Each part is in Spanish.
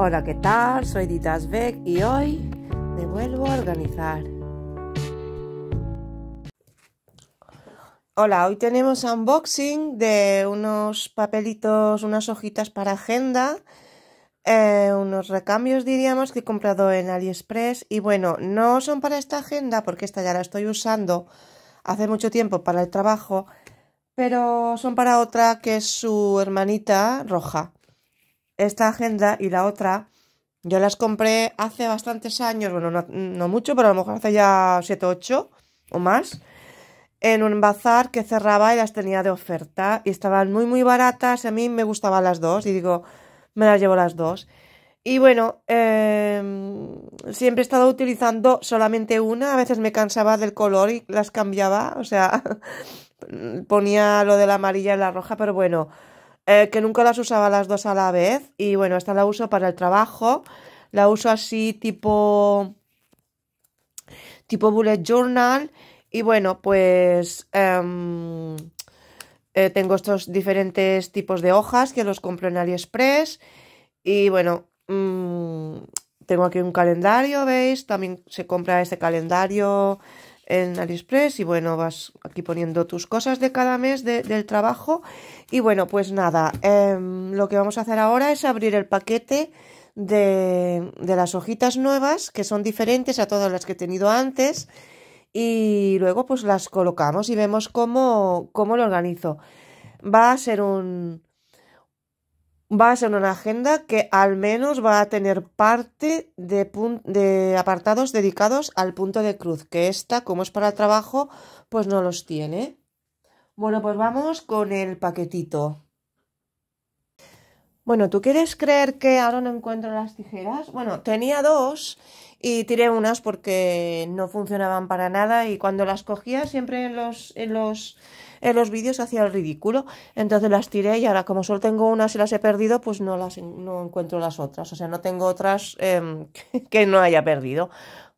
Hola, ¿qué tal? Soy Ditas Beck y hoy me vuelvo a organizar. Hola, hoy tenemos unboxing de unos papelitos, unas hojitas para agenda, eh, unos recambios diríamos que he comprado en AliExpress y bueno, no son para esta agenda porque esta ya la estoy usando hace mucho tiempo para el trabajo, pero son para otra que es su hermanita roja esta agenda y la otra, yo las compré hace bastantes años, bueno, no, mucho, pero a lo mejor hace ya 7, 8 o más, en un bazar que cerraba y las tenía de oferta y estaban muy, muy baratas. A mí me gustaban las dos y digo, me las llevo las dos. Y bueno, em, siempre he estado utilizando solamente una, a veces me cansaba del color y las cambiaba, o sea, ponía lo de la amarilla y la roja, pero bueno, eh, que nunca las usaba las dos a la vez. Y bueno, esta la uso para el trabajo. La uso así tipo, tipo bullet journal. Y bueno, pues em, eh, tengo estos diferentes tipos de hojas que los compro en AliExpress. Y bueno, mm, tengo aquí un calendario, ¿veis? También se compra este calendario en AliExpress y bueno, vas aquí poniendo tus cosas de cada mes del trabajo y bueno, pues nada, em, lo que vamos a hacer ahora es abrir el paquete de, de las hojitas nuevas que son diferentes a todas las que he tenido antes y luego pues las colocamos y vemos cómo, cómo lo organizo. Va a ser un, va a ser una agenda que al menos va a tener parte de, de, apartados dedicados al punto de cruz, que esta, como es para trabajo, pues no los tiene. Bueno, pues vamos con el paquetito. Bueno, ¿tú quieres creer que ahora no encuentro las tijeras? Bueno, tenía dos y tiré unas porque no funcionaban para nada y cuando las cogía siempre en los, en los, vídeos hacía el ridículo. Entonces las tiré y ahora como solo tengo unas y las he perdido, pues no, las, no encuentro las otras. O sea, no tengo otras em, que no haya perdido.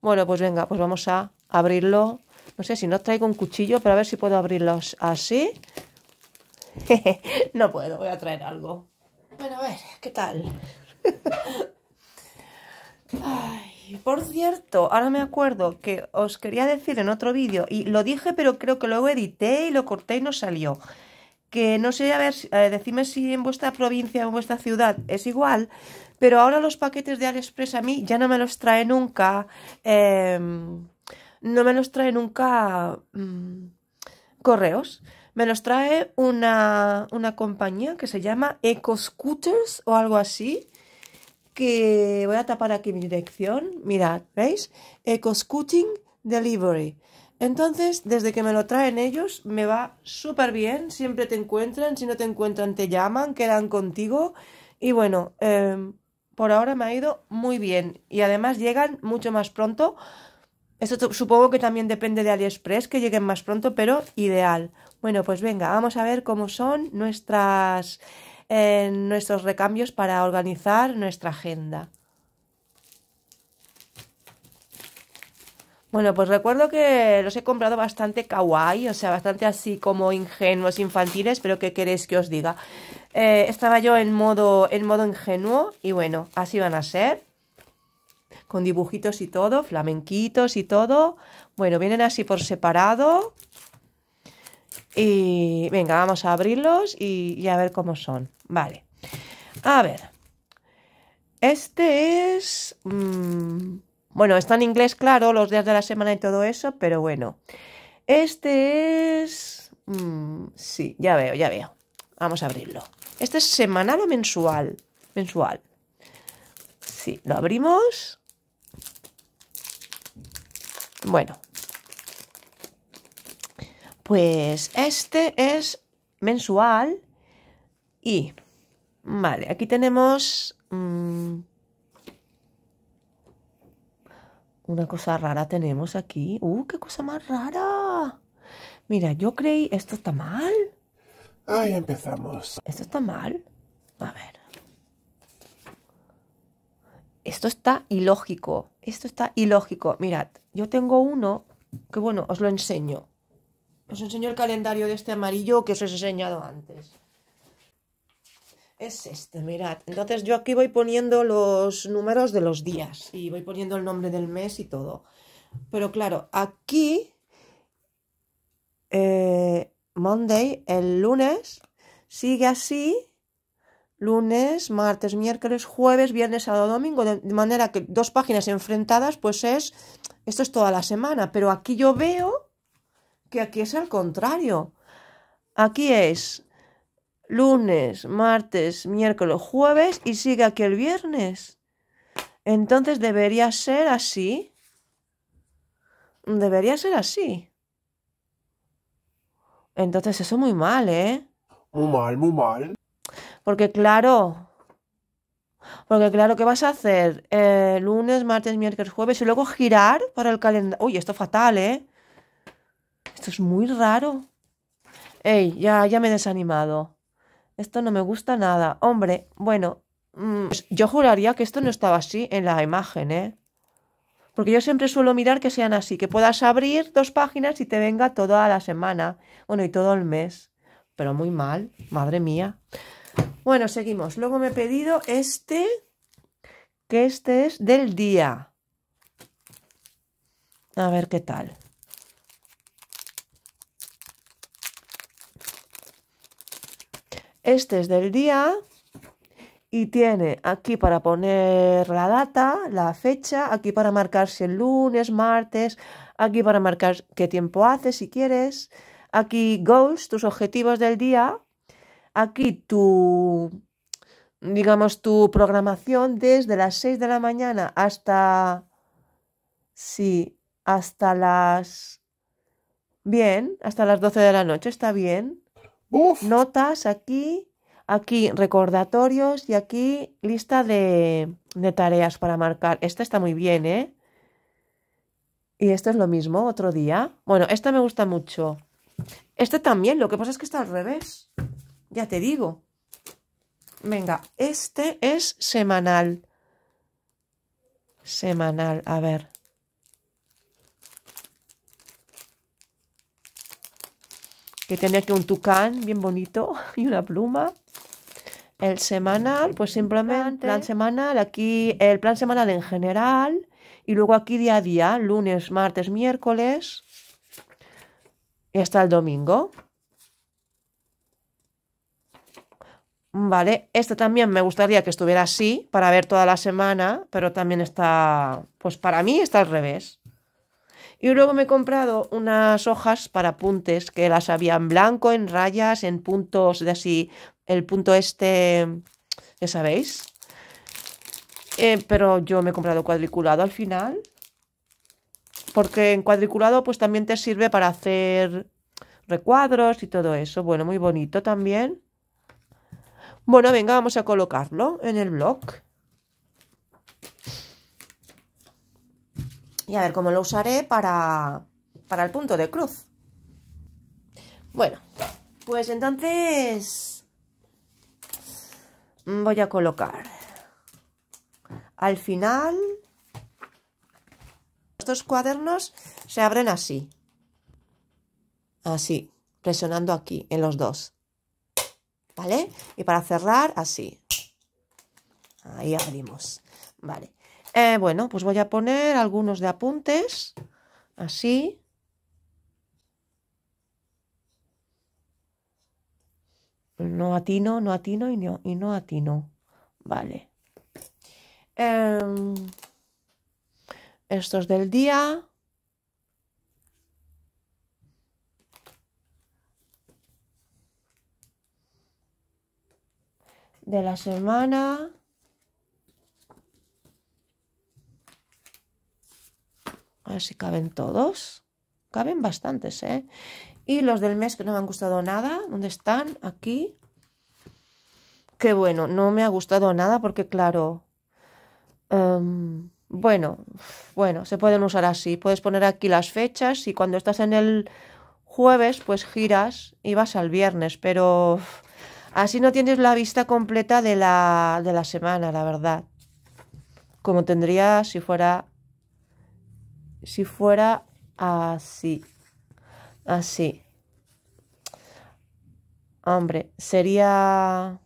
Bueno, pues venga, pues vamos a abrirlo. No sé si no traigo un cuchillo, pero a ver si puedo abrirlos así. no puedo, voy a traer algo. Bueno, a ver, ¿qué tal? Ay. Por cierto, ahora me acuerdo que os quería decir en otro vídeo, y lo dije, pero creo que luego edité y lo corté y no salió. Que no sé, a ver, eh, decime si en vuestra provincia o en vuestra ciudad es igual, pero ahora los paquetes de AliExpress a mí ya no me los trae nunca. Em, no me los trae nunca mm, correos. Me los trae una, una compañía que se llama Eco Scooters o algo así que voy a tapar aquí mi dirección. Mirad, ¿veis? Eco Scooting Delivery. Entonces, desde que me lo traen ellos, me va súper bien. Siempre te encuentran, si no te encuentran, te llaman, quedan contigo. Y bueno, em, por ahora me ha ido muy bien. Y además llegan mucho más pronto. Esto supongo que también depende de AliExpress, que lleguen más pronto, pero ideal. Bueno, pues venga, vamos a ver cómo son nuestras en nuestros recambios para organizar nuestra agenda. Bueno, pues recuerdo que los he comprado bastante kawaii, o sea, bastante así como ingenuos, infantiles, pero ¿qué queréis que os diga? Eh, estaba yo en modo, en modo ingenuo y bueno, así van a ser. Con dibujitos y todo, flamenquitos y todo. Bueno, vienen así por separado. Y venga, vamos a abrirlos y, a ver cómo son. Vale. A ver. Este es... Mm, bueno, está en inglés, claro, los días de la semana y todo eso, pero bueno. Este es... Mm, sí, ya veo, ya veo. Vamos a abrirlo. ¿Este es semanal o mensual? Mensual. Sí, lo abrimos. Bueno, pues este es mensual y... Vale, aquí tenemos... Mm, una cosa rara tenemos aquí. ¡Uh, qué cosa más rara! Mira, yo creí... ¿Esto está mal? Ahí empezamos. ¿Esto está mal? A ver. Esto está ilógico. Esto está ilógico. Mirad, yo tengo uno que, bueno, os lo enseño. Os enseño el calendario de este amarillo que os he enseñado antes. Es este, mirad. Entonces yo aquí voy poniendo los números de los días y voy poniendo el nombre del mes y todo. Pero claro, aquí, eh, Monday, el lunes, sigue así. Lunes, martes, miércoles, jueves, viernes, sábado, domingo. De manera que dos páginas enfrentadas, pues es... Esto es toda la semana. Pero aquí yo veo que aquí es al contrario. Aquí es lunes, martes, miércoles, jueves y sigue aquí el viernes. Entonces debería ser así. Debería ser así. Entonces eso muy mal, ¿eh? Muy mal, muy mal. Porque claro, porque claro, ¿qué vas a hacer? Eh, lunes, martes, miércoles, jueves y luego girar para el calendario. Uy, esto es fatal, ¿eh? Esto es muy raro. Ey, ya, ya me he desanimado. Esto no me gusta nada. Hombre, bueno, mm, pues yo juraría que esto no estaba así en la imagen, ¿eh? Porque yo siempre suelo mirar que sean así, que puedas abrir dos páginas y te venga toda la semana, bueno, y todo el mes. Pero muy mal, madre mía. Bueno, seguimos. Luego me he pedido este, que este es del día. A ver qué tal. Este es del día y tiene aquí para poner la data, la fecha, aquí para marcar si el lunes, martes, aquí para marcar qué tiempo hace si quieres, aquí goals, tus objetivos del día, aquí tu, digamos, tu programación desde las 6 de la mañana hasta, sí, hasta las, bien, hasta las 12 de la noche, está bien notas aquí, aquí recordatorios y aquí lista de, tareas para marcar. Esta está muy bien, ¿eh? Y esto es lo mismo, otro día. Bueno, esta me gusta mucho. Este también, lo que pasa es que está al revés. Ya te digo. Venga, este es semanal. Semanal, a ver. que tenía aquí un tucán bien bonito y una pluma. El semanal, pues simplemente plan semanal, aquí el plan semanal en general y luego aquí día a día, lunes, martes, miércoles y hasta el domingo. Vale, este también me gustaría que estuviera así para ver toda la semana, pero también está, pues para mí está al revés. Y luego me he comprado unas hojas para apuntes que las había en blanco, en rayas, en puntos de así, el punto este, ya sabéis. Eh, pero yo me he comprado cuadriculado al final. Porque en cuadriculado pues también te sirve para hacer recuadros y todo eso. Bueno, muy bonito también. Bueno, venga, vamos a colocarlo en el blog. Y a ver cómo lo usaré para, para el punto de cruz. Bueno, pues entonces mm, voy a colocar al final estos cuadernos se abren así. Así, presionando aquí en los dos. ¿Vale? Y para cerrar, así. Ahí abrimos. Vale. Eh, bueno, pues voy a poner algunos de apuntes, así. No atino, no atino y no, y no atino. Vale. Em, estos del día. De la semana. si caben todos. Caben bastantes, ¿eh? Y los del mes que no me han gustado nada, ¿dónde están? Aquí. Qué bueno, no me ha gustado nada porque, claro, em, bueno, bueno, se pueden usar así. Puedes poner aquí las fechas y cuando estás en el jueves, pues giras y vas al viernes, pero así no tienes la vista completa de la, de la semana, la verdad. Como tendría si fuera si fuera así. Así. Hombre, sería...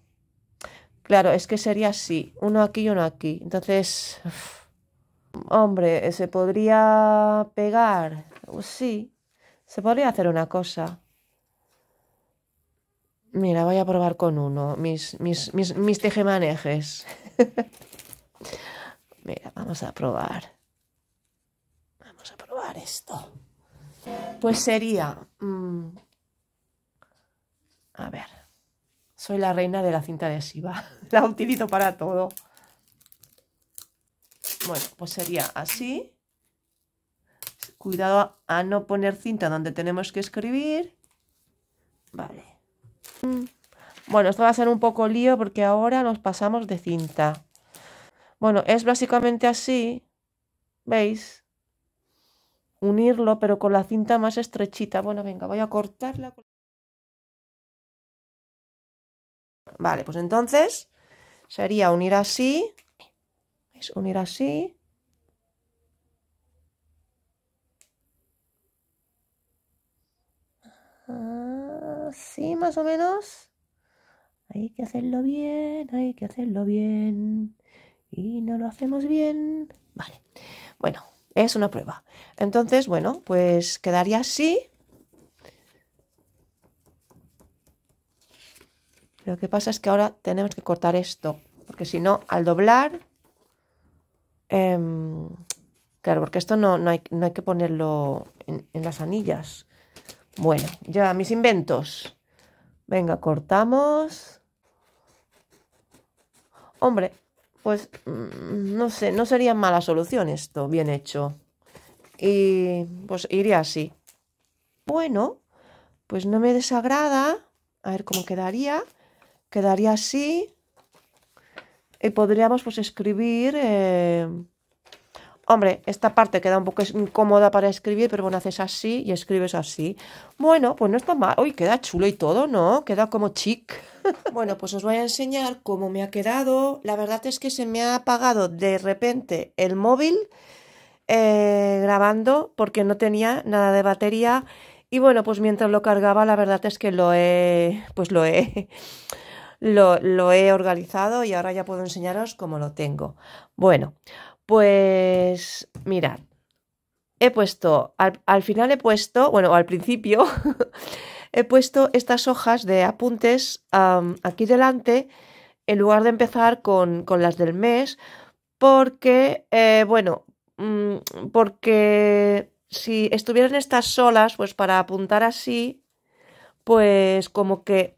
Claro, es que sería así. Uno aquí y uno aquí. Entonces... Hombre, ¿se podría pegar? Pues sí. Se podría hacer una cosa. Mira, voy a probar con uno. Mis, mis, mis, mis tejemanejes. Mira, vamos a probar esto? Pues sería... Mm, a ver. Soy la reina de la cinta adhesiva. la utilizo para todo. Bueno, pues sería así. Cuidado a no poner cinta donde tenemos que escribir. Vale. Bueno, esto va a ser un poco lío porque ahora nos pasamos de cinta. Bueno, es básicamente así. ¿Veis? unirlo, pero con la cinta más estrechita. Bueno, venga, voy a cortarla. Vale, pues entonces sería unir así, es unir así. Así más o menos. Hay que hacerlo bien, hay que hacerlo bien. Y no lo hacemos bien. Vale. Bueno, es una prueba. Entonces, bueno, pues quedaría así. Lo que pasa es que ahora tenemos que cortar esto, porque si no, al doblar, em, claro, porque esto no, no, hay, que ponerlo en, en las anillas. Bueno, ya mis inventos. Venga, cortamos. Hombre, pues mm, no sé, no sería mala solución esto, bien hecho. Y pues iría así. Bueno, pues no me desagrada. A ver cómo quedaría. Quedaría así. Y podríamos pues escribir... Eh, Hombre, esta parte queda un poco incómoda para escribir, pero bueno, haces así y escribes así. Bueno, pues no está mal. Uy, queda chulo y todo, ¿no? Queda como chic. bueno, pues os voy a enseñar cómo me ha quedado. La verdad es que se me ha apagado de repente el móvil eh, grabando porque no tenía nada de batería. Y bueno, pues mientras lo cargaba, la verdad es que lo he... pues lo he... lo he organizado y ahora ya puedo enseñaros cómo lo tengo. Bueno, pues mirad, he puesto, al, final he puesto, bueno, al principio he puesto estas hojas de apuntes aquí delante en lugar de empezar con, las del mes, porque, eh, bueno, mm, porque si estuvieran estas solas, pues para apuntar así, pues como que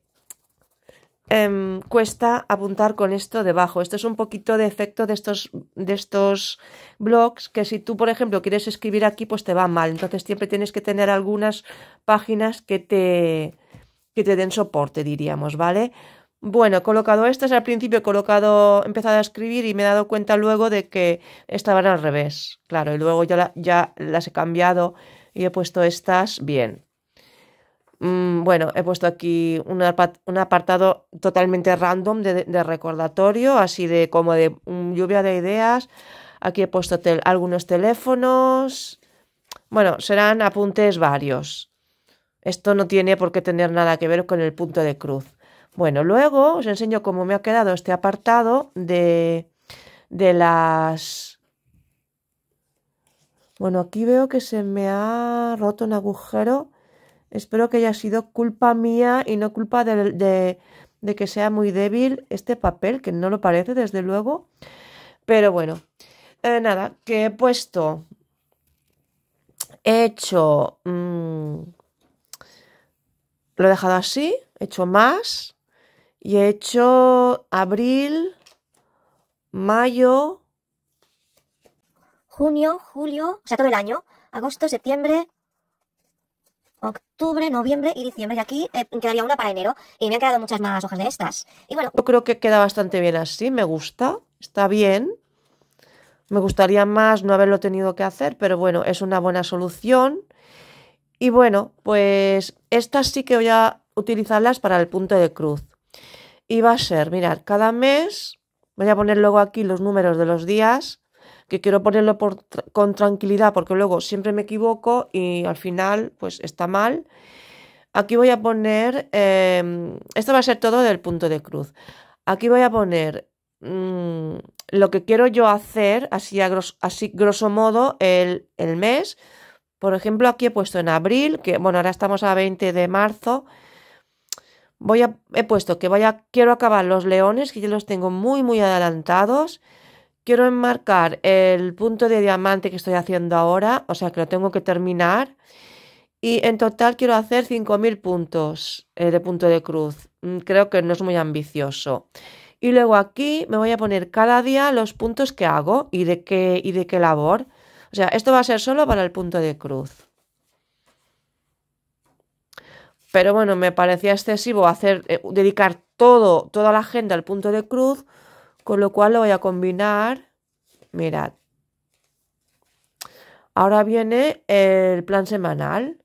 Em, cuesta apuntar con esto debajo. Esto es un poquito de efecto de estos, de estos blogs que si tú, por ejemplo, quieres escribir aquí, pues te va mal. Entonces siempre tienes que tener algunas páginas que te, que te den soporte, diríamos, ¿vale? Bueno, colocado estas, al principio he colocado, empezado a escribir y me he dado cuenta luego de que estaban al revés, claro, y luego ya, ya las he cambiado y he puesto estas bien. Mm, bueno, he puesto aquí un, apartado totalmente random de, recordatorio, así de como de mm, lluvia de ideas. Aquí he puesto algunos teléfonos. Bueno, serán apuntes varios. Esto no tiene por qué tener nada que ver con el punto de cruz. Bueno, luego os enseño cómo me ha quedado este apartado de, de las... Bueno, aquí veo que se me ha roto un agujero Espero que haya sido culpa mía y no culpa de, que sea muy débil este papel, que no lo parece, desde luego. Pero bueno, eh, nada, que he puesto, he hecho, mm, lo he dejado así, he hecho más y he hecho abril, mayo, junio, julio, o sea, todo el año, agosto, septiembre, octubre, noviembre y diciembre. Y aquí eh, quedaría una para enero. Y me han quedado muchas más hojas de estas. Y bueno. Yo creo que queda bastante bien así. Me gusta. Está bien. Me gustaría más no haberlo tenido que hacer, pero bueno, es una buena solución. Y bueno, pues estas sí que voy a utilizarlas para el punto de cruz. Y va a ser, mirar cada mes, voy a poner luego aquí los números de los días quiero ponerlo con tranquilidad porque luego siempre me equivoco y al final pues está mal. Aquí voy a poner, em, esto va a ser todo del punto de cruz. Aquí voy a poner mm, lo que quiero yo hacer, así, a así grosso modo, el, mes. Por ejemplo, aquí he puesto en abril, que bueno, ahora estamos a 20 de marzo. Voy a, he puesto que vaya, quiero acabar los leones, que ya los tengo muy, muy adelantados quiero enmarcar el punto de diamante que estoy haciendo ahora, o sea que lo tengo que terminar. Y en total quiero hacer 5.000 puntos eh, de punto de cruz. Mm, creo que no es muy ambicioso. Y luego aquí me voy a poner cada día los puntos que hago y de qué, y de qué labor. O sea, esto va a ser solo para el punto de cruz. Pero bueno, me parecía excesivo hacer, eh, dedicar todo, toda la agenda al punto de cruz con lo cual lo voy a combinar. Mirad. Ahora viene el plan semanal.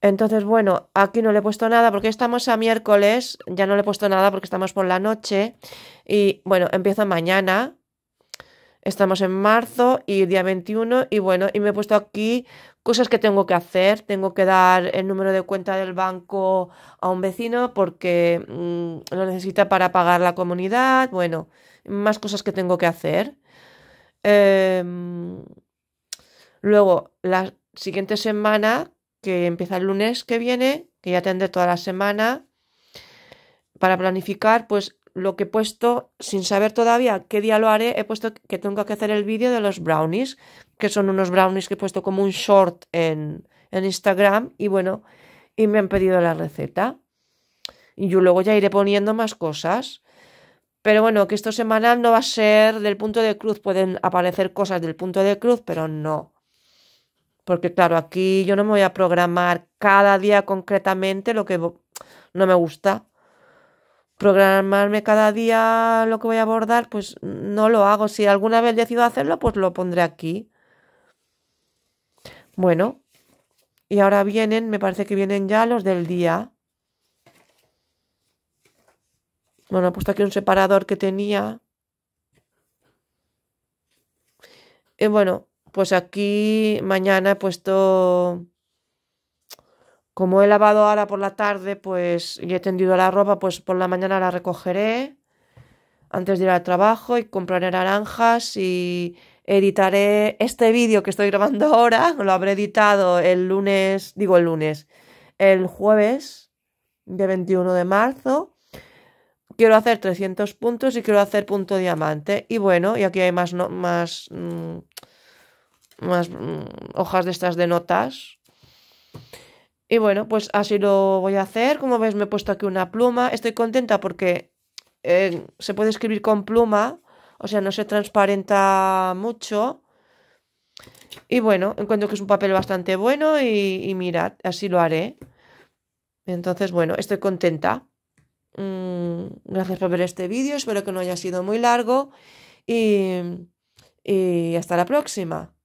Entonces, bueno, aquí no le he puesto nada porque estamos a miércoles, ya no le he puesto nada porque estamos por la noche y bueno, empieza mañana, Estamos en marzo y día 21 y bueno, y me he puesto aquí cosas que tengo que hacer. Tengo que dar el número de cuenta del banco a un vecino porque mm, lo necesita para pagar la comunidad. Bueno, más cosas que tengo que hacer. Em, luego, la siguiente semana, que empieza el lunes que viene, que ya tendré toda la semana para planificar, pues lo que he puesto, sin saber todavía qué día lo haré, he puesto que tengo que hacer el vídeo de los brownies, que son unos brownies que he puesto como un short en, Instagram y bueno, y me han pedido la receta. Y yo luego ya iré poniendo más cosas. Pero bueno, que esto semana no va a ser del punto de cruz. Pueden aparecer cosas del punto de cruz, pero no. Porque claro, aquí yo no me voy a programar cada día concretamente lo que no me gusta programarme cada día lo que voy a abordar, pues no lo hago. Si alguna vez decido hacerlo, pues lo pondré aquí. Bueno, y ahora vienen, me parece que vienen ya los del día. Bueno, he puesto aquí un separador que tenía. Y eh, bueno, pues aquí mañana he puesto como he lavado ahora por la tarde, pues y he tendido la ropa, pues por la mañana la recogeré antes de ir al trabajo y compraré naranjas y editaré este vídeo que estoy grabando ahora. Lo habré editado el lunes, digo el lunes, el jueves de 21 de marzo. Quiero hacer 300 puntos y quiero hacer punto diamante. Y bueno, y aquí hay más, más, mm, más mm, hojas de estas de notas. Y bueno, pues así lo voy a hacer. Como ves, me he puesto aquí una pluma. Estoy contenta porque eh, se puede escribir con pluma, o sea, no se transparenta mucho. Y bueno, encuentro que es un papel bastante bueno y, mirad, así lo haré. Entonces, bueno, estoy contenta. Mm, gracias por ver este vídeo, espero que no haya sido muy largo y hasta la próxima.